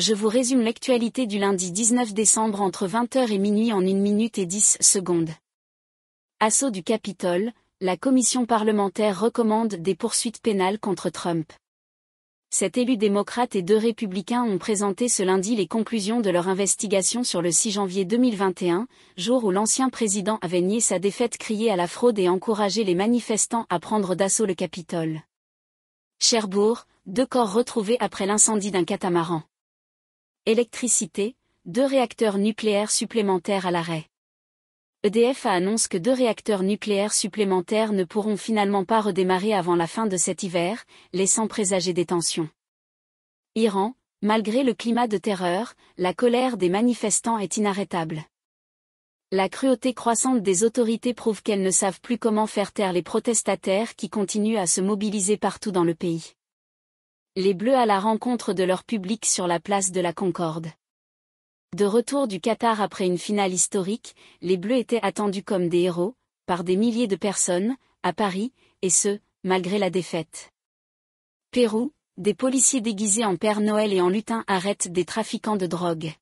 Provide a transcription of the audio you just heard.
je vous résume l'actualité du lundi 19 décembre entre 20h et minuit en 1 minute et 10 secondes. Assaut du Capitole, la commission parlementaire recommande des poursuites pénales contre Trump. Cet élu démocrate et deux républicains ont présenté ce lundi les conclusions de leur investigation sur le 6 janvier 2021, jour où l'ancien président avait nié sa défaite criée à la fraude et encouragé les manifestants à prendre d'assaut le Capitole. Cherbourg, deux corps retrouvés après l'incendie d'un catamaran. Électricité, deux réacteurs nucléaires supplémentaires à l'arrêt. EDF annonce que deux réacteurs nucléaires supplémentaires ne pourront finalement pas redémarrer avant la fin de cet hiver, laissant présager des tensions. Iran, malgré le climat de terreur, la colère des manifestants est inarrêtable. La cruauté croissante des autorités prouve qu'elles ne savent plus comment faire taire les protestataires qui continuent à se mobiliser partout dans le pays les Bleus à la rencontre de leur public sur la place de la Concorde. De retour du Qatar après une finale historique, les Bleus étaient attendus comme des héros, par des milliers de personnes, à Paris, et ce, malgré la défaite. Pérou, des policiers déguisés en Père Noël et en lutin arrêtent des trafiquants de drogue.